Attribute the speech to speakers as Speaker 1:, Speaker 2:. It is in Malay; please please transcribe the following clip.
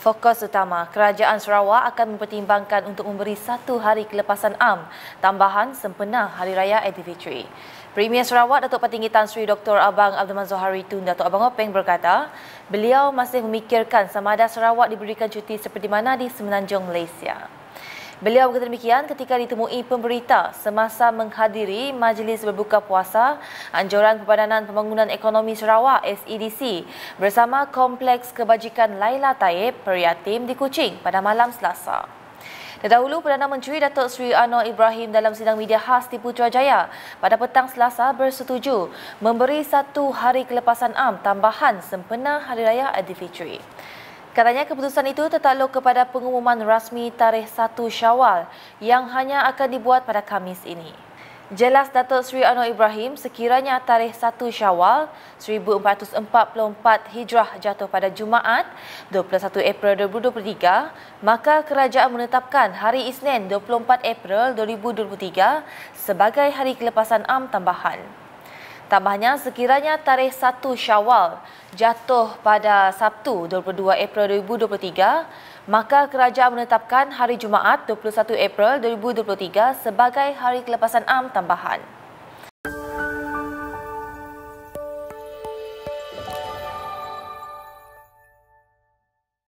Speaker 1: Fokus utama, Kerajaan Sarawak akan mempertimbangkan untuk memberi satu hari kelepasan am tambahan sempena Hari Raya Aidilfitri. Premier Sarawak Datuk Petinggi Tan Sri Dr. Abang Abdulman Zohari Tun Datuk Abang Openg berkata, beliau masih memikirkan sama ada Sarawak diberikan cuti seperti mana di Semenanjung Malaysia. Beliau berkata demikian ketika ditemui pemberita semasa menghadiri majlis berbuka puasa Anjuran Perbadanan Pembangunan Ekonomi Sarawak SEDC bersama Kompleks Kebajikan Laila Taib Periatim di Kuching pada malam Selasa. Terdahulu, Perdana Menteri Datuk Sri Anwar Ibrahim dalam sidang media khas di Putrajaya pada petang Selasa bersetuju memberi satu hari kelepasan am tambahan sempena Hari Raya Aidilfitri. Fitri. Katanya keputusan itu tertakluk kepada pengumuman rasmi tarikh 1 Syawal yang hanya akan dibuat pada Kamis ini. Jelas Datuk Sri Anwar Ibrahim sekiranya tarikh 1 Syawal 1444 Hijrah jatuh pada Jumaat 21 April 2023, maka kerajaan menetapkan hari Isnin 24 April 2023 sebagai hari kelepasan am tambahan. Tambahnya, sekiranya tarikh 1 Syawal jatuh pada Sabtu 22 April 2023, maka kerajaan menetapkan hari Jumaat 21 April 2023 sebagai hari kelepasan am tambahan.